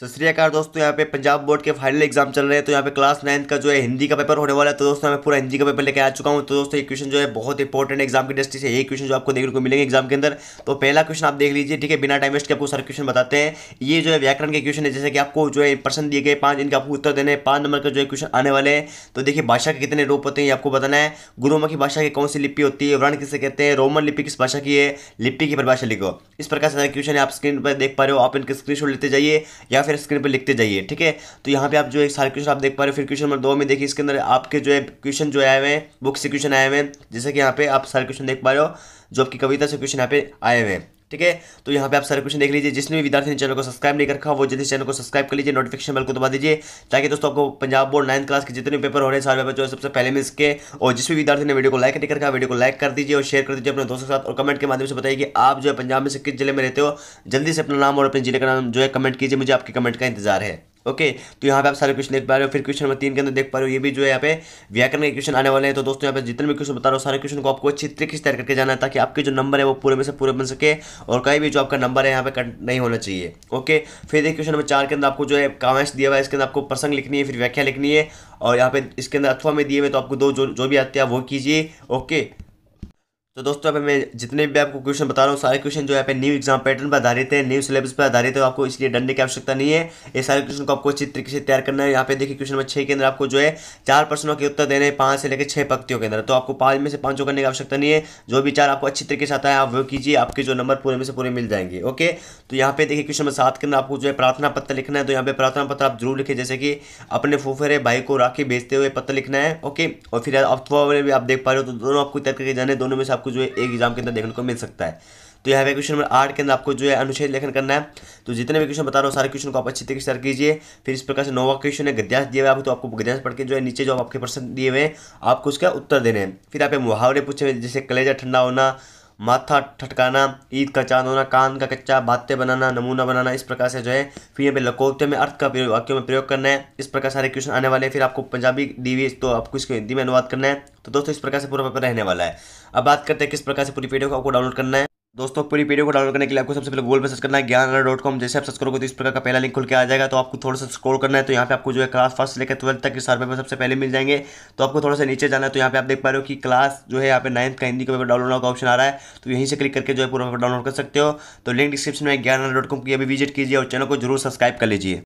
सत श्रीकाल दोस्तों यहाँ पे पंजाब बोर्ड के फाइनल एग्जाम चल रहे हैं तो यहाँ पे क्लास नाइन्थ का जो है हिंदी का पेपर होने वाला है तो दोस्तों मैं पूरा हिंदी का पेपर लेके आ चुका हूँ तो दोस्तों एक क्वेश्चन जो है बहुत इंपॉर्टेंट एग्जाम की दृष्टि से ये क्वेश्चन जो आपको देखने को मिलेंगे एग्जाम के अंदर तो पहला क्वेश्चन आप देख लीजिए ठीक है बिना टाइम वेस्ट के आपको सारे क्वेश्चन बताते हैं ये जो है व्याकरण के क्वेश्चन है जैसे कि आपको जो है प्रश्न दिए गए पाँच इनके आपको उत्तर देने हैं पाँच नंबर का जो है क्वेश्चन आने वाले हैं तो देखिए भाषा के कितने रूप होते हैं आपको बताना है गुरुमुखी भाषा की कौन सी लिपि होती है वर्ण किसे कहते हैं रोमन लिपि किस भाषा की है लिपि की परिभाषा लिखो इस प्रकार से क्वेश्चन आप स्क्रीन पर देख पा रहे हो आप इनके स्क्रीन लेते जाइए या या फिर स्क्रीन पर लिखते जाइए ठीक है तो यहाँ पे आप जो एक सारे क्वेश्चन आप देख पा रहे हो फिर क्वेश्चन नंबर दो में देखिए इसके अंदर आपके जो है क्वेश्चन जो आए हुए हैं बुक से क्वेश्चन आए हुए हैं जैसे कि यहाँ पे आप सारे क्वेश्चन देख पा रहे हो जो आपकी कविता से क्वेश्चन यहाँ पे आए हुए हैं ठीक है तो यहाँ पे आप सारे क्वेश्चन देख लीजिए जिसने भी विद्यार्थी ने चैनल को सब्सक्राइब नहीं रखा वो जल्दी चैनल को सब्सक्राइब कर लीजिए नोटिफिकेशन बेल को दबा दीजिए ताकि दोस्तों आपको पंजाब बोर्ड नाइन्थ क्लास के जितने पेपर हो रहे हैं सारे पेपर जो है सबसे पहले मिल सके और जिस भी विद्यार्थी ने वीडियो को लाइक नहीं रखा वीडियो को लाइक कर दीजिए और शेयर कर दीजिए अपने दोस्तों के साथ और कमेंट के माध्यम से बताइए कि आप जो है पंजाब में से किस जिले में रहते हो जल्दी से अपना नाम और अपने जिले का नाम जो है कमेंट कीजिए मुझे आपके कमेंट का इंतजार है ओके तो यहाँ पे आप सारे क्वेश्चन देख पा रहे हो फिर क्वेश्चन नंबर तीन के अंदर देख पा रहे हो ये भी जो है यहाँ पे व्याकरण के क्वेश्चन आने वाले हैं तो दोस्तों यहाँ पे जितने भी क्वेश्चन बता रहा हूँ सारे क्वेश्चन को आपको अच्छी तरीके से तैयार करके जाना है ताकि आपके जो नंबर है वो पूरे में से पूरे बन सके और कहीं भी जो आपका नंबर है यहाँ पे कट नहीं होना चाहिए ओके फिर देखिए क्वेश्चन नंबर चार के अंदर आपको जो है कामेंट्स दिया हुआ है इसके अंदर आपको प्रसंग लिखनी है फिर व्याख्या लिखनी है और यहाँ पे इसके अंदर अथवा में दिए हुए तो आपको दो जो जो भी आते हैं वो कीजिए ओके तो दोस्तों अभी मैं जितने भी आपको क्वेश्चन बता रहा हूँ सारे क्वेश्चन जो यहाँ पे न्यू एग्जाम पैटर्न पर आधारित है न्यू सिलेबस पर आधारित है आपको इसलिए डरने की आवश्यकता नहीं है ये सारे क्वेश्चन को आपको अच्छी तरीके से तैयार करना है यहाँ पे देखिए क्वेश्चन नंबर छः के अंदर आपको जो है चार प्रश्नों के उत्तर देने हैं पाँच से लेकर छः पक्तियों के अंदर तो आपको पाँच में से पाँचों करने की आवश्यकता नहीं है जो भी चार आपको अच्छी तरीके से आता है आप वो कीजिए आपके जो नंबर पूरे में से पूरे मिल जाएंगे ओके तो यहाँ पे देखिए क्वेश्चन नंबर सात के अंदर आपको जो है प्रार्थना पत्र लिखना है तो यहाँ पे प्रार्थना पत्र आप जरूर लिखे जैसे कि अपने फूफेरे भाई को राखी भेजते हुए पत्र लिखना है ओके और फिर अफवाह भी आप देख पा रहे हो तो दोनों आपको तैयार करके जाने दोनों में से आपको जो है एक एग्जाम के अंदर देखने को मिल सकता है तो यहाँ पे क्वेश्चन नंबर आठ के अंदर आपको जो है अनुच्छेद लेखन करना है तो जितने भी क्वेश्चन बता रहा हूँ सारे क्वेश्चन को आप अच्छी तरीके से कीजिए फिर इस प्रकार से नोवा क्वेश्चन है गद्यांश दिए हुए आप तो आपको गद्यांश पढ़ के जो है नीचे जो आपके प्रश्न दिए हुए हैं आपको उसका उत्तर देने हैं फिर आप मुहावरे पूछे हुए जैसे कलेजा ठंडा होना माथा ठटकाना ईद का चाँद होना कान का कच्चा बातें बनाना नमूना बनाना इस प्रकार से जो है फिर यहाँ पे लकोवते में अर्थ का वाक्यों में प्रयोग करना है इस प्रकार सारे क्वेश्चन आने वाले हैं फिर आपको पंजाबी डी तो आपको इसको हिंदी में अनुवाद करना है तो दोस्तों इस प्रकार से पूरा पेपर रहने वाला है अब बात करते हैं किस प्रकार से पूरी वीडियो को आपको डाउनलोड करना है दोस्तों पूरी वीडियो को डाउनलोड करने के लिए आपको सबसे पहले गूगल पे सर्च करना है ज्ञान डॉट कॉम जैसे आप सर्च करोगे तो इस प्रकार का पहला लिंक खुल के आ जाएगा तो आपको थोड़ा सा स्क्रॉल करना है तो यहाँ पे आपको जो है क्लास फर्स्ट लेकर ट्वेल्थ तक के सारे पेपर सबसे पहले मिल जाएंगे तो आपको थोड़ा सा नीचे जाना है तो यहाँ पे आप देख पा रहे हो कि क्लास जो है यहाँ पे नाइन्थ का हिंदी का पेपर डाउनलोड का ऑप्शन आ रहा है तो यहीं से क्लिक करके जो है पूरा पेपर डाउनलोड कर सकते हो तो लिंक डिस्क्रिप्शन में ज्ञान डॉट कॉम की अभी विजिट कीजिए और चैनल को जरूर सब्सक्राइब कर लीजिए